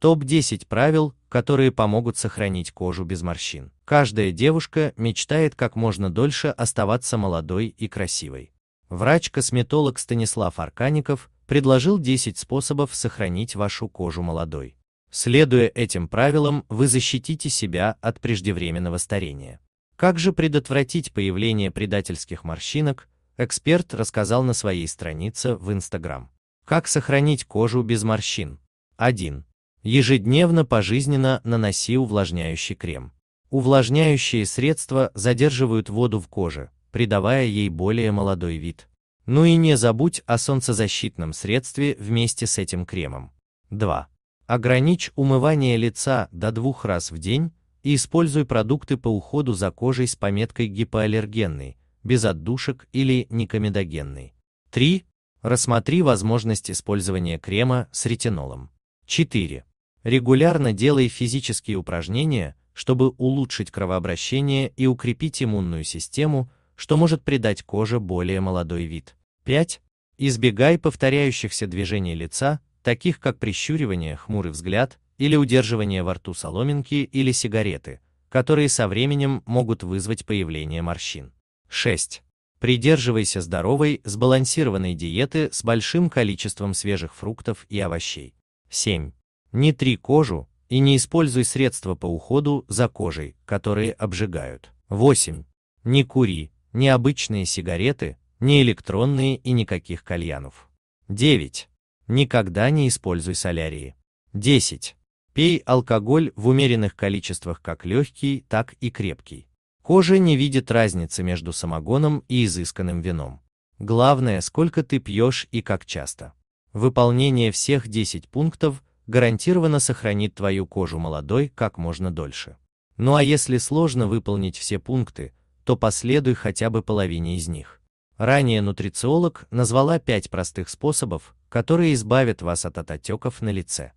Топ-10 правил, которые помогут сохранить кожу без морщин. Каждая девушка мечтает как можно дольше оставаться молодой и красивой. Врач-косметолог Станислав Аркаников предложил 10 способов сохранить вашу кожу молодой. Следуя этим правилам, вы защитите себя от преждевременного старения. Как же предотвратить появление предательских морщинок, эксперт рассказал на своей странице в Instagram. Как сохранить кожу без морщин? 1. Ежедневно пожизненно наноси увлажняющий крем. Увлажняющие средства задерживают воду в коже, придавая ей более молодой вид. Ну и не забудь о солнцезащитном средстве вместе с этим кремом. 2. Ограничь умывание лица до двух раз в день и используй продукты по уходу за кожей с пометкой гипоаллергенный, без отдушек или никомедогенный. 3. Рассмотри возможность использования крема с ретинолом. 4. Регулярно делай физические упражнения, чтобы улучшить кровообращение и укрепить иммунную систему, что может придать коже более молодой вид. 5. Избегай повторяющихся движений лица, таких как прищуривание, хмурый взгляд или удерживание во рту соломинки или сигареты, которые со временем могут вызвать появление морщин. 6. Придерживайся здоровой, сбалансированной диеты с большим количеством свежих фруктов и овощей. 7. Не три кожу и не используй средства по уходу за кожей, которые обжигают. 8. Не кури, ни обычные сигареты, ни электронные и никаких кальянов. 9. Никогда не используй солярии. 10. Пей алкоголь в умеренных количествах как легкий, так и крепкий. Кожа не видит разницы между самогоном и изысканным вином. Главное, сколько ты пьешь и как часто. Выполнение всех 10 пунктов гарантированно сохранит твою кожу молодой как можно дольше. Ну а если сложно выполнить все пункты, то последуй хотя бы половине из них. Ранее нутрициолог назвала 5 простых способов, которые избавят вас от отеков на лице.